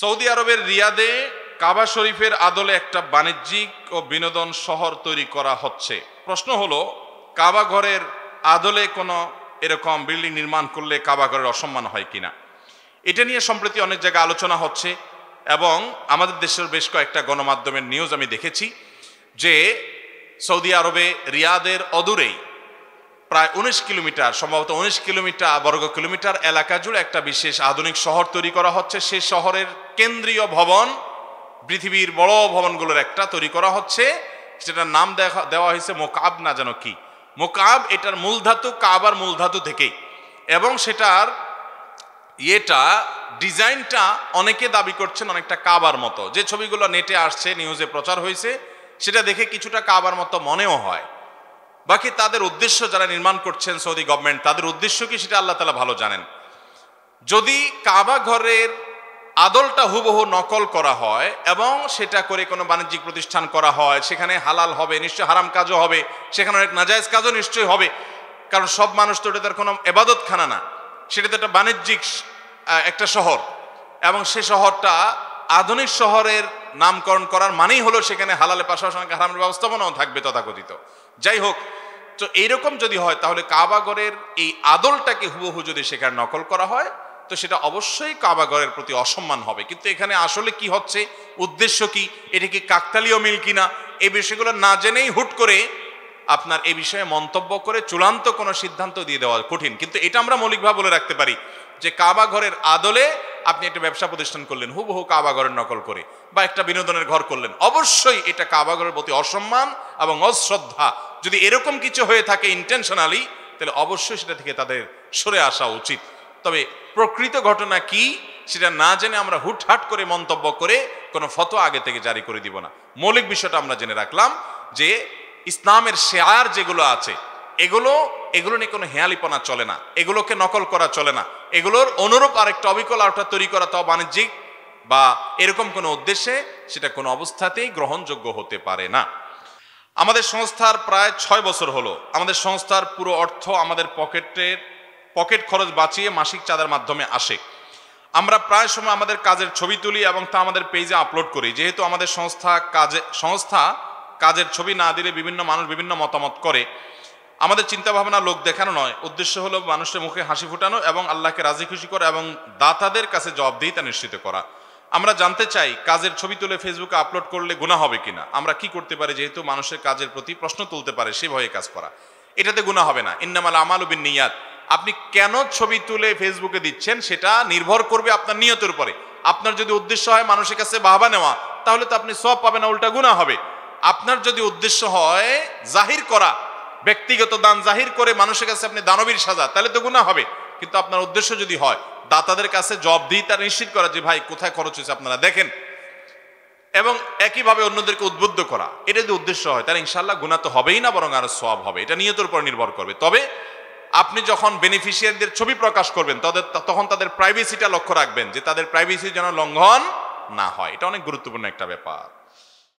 Saudi আরবের রিয়াদে কাবা শরীফের আদলে একটা বাণিজ্যিক ও বিনোদন শহর তৈরি করা হচ্ছে প্রশ্ন হলো কাবা ঘরের আদলে কোনো এরকম বিল্ডিং নির্মাণ করলে কাবা ঘরের অসম্মান হয় কিনা এটা নিয়ে সম্প্রতি অনেক জায়গায় আলোচনা হচ্ছে এবং আমাদের দেশের বেশ কয়েকটা গণমাধ্যমের নিউজ আমি দেখেছি যে সৌদি আরবে রিয়াদের অদূরেই প্রায় উনিশ কিলোমিটার সম্ভবত উনিশ কিলোমিটার বর্গ কিলোমিটার এলাকা জুড়ে একটা বিশেষ আধুনিক শহর তৈরি করা হচ্ছে সে শহরের কেন্দ্রীয় ভবন পৃথিবীর বড় ভবনগুলোর একটা তৈরি করা হচ্ছে সেটার নাম দেওয়া হয়েছে মোকাব না যেন কি মোকাব এটার মূলধাতু কাবার মূলধাতু থেকেই এবং সেটার ইয়েটা ডিজাইনটা অনেকে দাবি করছেন অনেকটা কাবার মতো যে ছবিগুলো নেটে আসছে নিউজে প্রচার হয়েছে সেটা দেখে কিছুটা কাবার মতো মনেও হয় বাকি তাদের উদ্দেশ্য যারা নির্মাণ করছেন সৌদি গভর্নমেন্ট তাদের উদ্দেশ্য কি সেটা আল্লাহ তালা ভালো জানেন যদি কাবা ঘরের আদলটা হুবহু নকল করা হয় এবং সেটা করে কোনো বাণিজ্যিক প্রতিষ্ঠান করা হয় সেখানে হালাল হবে নিশ্চয় হারাম কাজও হবে সেখানে অনেক নাজায়জ কাজও নিশ্চয়ই হবে কারণ সব মানুষ তো এটা তার কোনো এবাদতখানা না সেটা তো একটা বাণিজ্যিক একটা শহর এবং সে শহরটা আধুনিক শহরের নামকরণ করার মানেই হলো সেখানে হালালে পাশাপাশি হারামের ব্যবস্থাপনাও থাকবে তথাকথিত যাই হোক তো এইরকম যদি হয় তাহলে কাবাগরের এই আদলটাকে হুবহু যদি সেখানে নকল করা হয় তো সেটা অবশ্যই কাবাগরের প্রতি অসম্মান হবে কিন্তু এখানে আসলে কি হচ্ছে উদ্দেশ্য কি এটা কি কাকতালীয় মিল কিনা এই বিষয়গুলো না জেনেই হুট করে আপনার এই বিষয়ে মন্তব্য করে চূড়ান্ত কোনো সিদ্ধান্ত দিয়ে দেওয়া কঠিন কিন্তু এটা আমরা মৌলিকভাবে বলে রাখতে পারি যে কাবাঘরের ঘরের আদলে আপনি একটা ব্যবসা প্রতিষ্ঠান করলেন হুবহু কাবাগরের নকল করে বা একটা বিনোদনের ঘর করলেন অবশ্যই এটা কাবাগরের প্রতি অসম্মান এবং অশ্রদ্ধা যদি এরকম কিছু হয়ে থাকে ইন্টেনশনালি তাহলে অবশ্যই সেটা থেকে তাদের সরে আসা উচিত তবে প্রকৃত ঘটনা কি সেটা না জেনে আমরা হুটহাট করে মন্তব্য করে কোনো ফতো আগে থেকে জারি করে দিব না মৌলিক বিষয়টা আমরা জেনে রাখলাম যে ইসলামের শেয়ার যেগুলো আছে এগুলো এগুলো নিয়ে কোনো হেয়ালিপনা চলে না এগুলোকে নকল করা চলে না এগুলোর অনুরূপ আরেকটা অবিকল আরেকটা তৈরি করা তাও বাণিজ্যিক বা এরকম কোনো উদ্দেশ্যে সেটা কোনো অবস্থাতেই গ্রহণযোগ্য হতে পারে না আমাদের সংস্থার প্রায় ছয় বছর হলো আমাদের সংস্থার পুরো অর্থ আমাদের পকেটের পকেট খরচ বাঁচিয়ে মাসিক চাঁদার মাধ্যমে আসে আমরা প্রায় সময় আমাদের কাজের ছবি তুলি এবং তা আমাদের পেজে আপলোড করি যেহেতু আমাদের সংস্থা কাজে সংস্থা কাজের ছবি না দিলে বিভিন্ন মানুষ বিভিন্ন মতামত করে আমাদের চিন্তা ভাবনা লোক দেখানো নয় উদ্দেশ্য হলো মানুষের মুখে হাসি ফুটানো এবং আল্লাহকে রাজি খুশি করা এবং দাতাদের কাছে জবাবদিহিতা নিশ্চিত করা আমরা জানতে চাই কাজের ছবি তুলে ফেসবুকে আপলোড করলে গুণা হবে কিনা আমরা কি করতে পারি যেহেতু মানুষের কাজের প্রতি প্রশ্ন তুলতে পারে সে ভয়ে কাজ করা এটাতে গুণা হবে না ইন্নামাল আমাল উবিন নিয়াত আপনি কেন ছবি তুলে ফেসবুকে দিচ্ছেন সেটা নির্ভর করবে আপনার নিয়তের উপরে আপনার যদি উদ্দেশ্য হয় মানুষের কাছে বাহবা নেওয়া তাহলে তো আপনি সব পাবেন উল্টা গুণা হবে আপনার যদি উদ্দেশ্য হয় জাহির করা ব্যক্তিগত দান জাহির করে মানুষের কাছে আপনি দানবীর সাজা তাহলে তো গুণা হবে কিন্তু আপনার উদ্দেশ্য যদি হয় দাতাদের কাছে জব দিই তার নিশ্চিত করা যে ভাই কোথায় খরচ হয়েছে আপনারা দেখেন এবং একইভাবে অন্যদেরকে উদ্বুদ্ধ করা এটা যদি উদ্দেশ্য হয় তাহলে ইনশাল্লাহ গুণা তো হবেই না বরং আরো সব হবে এটা নিয়তের উপর নির্ভর করবে তবে আপনি যখন বেনিফিশিয়ারিদের ছবি প্রকাশ করবেন তাদের তখন তাদের প্রাইভেসিটা লক্ষ্য রাখবেন যে তাদের প্রাইভেসি যেন লঙ্ঘন না হয় এটা অনেক গুরুত্বপূর্ণ একটা ব্যাপার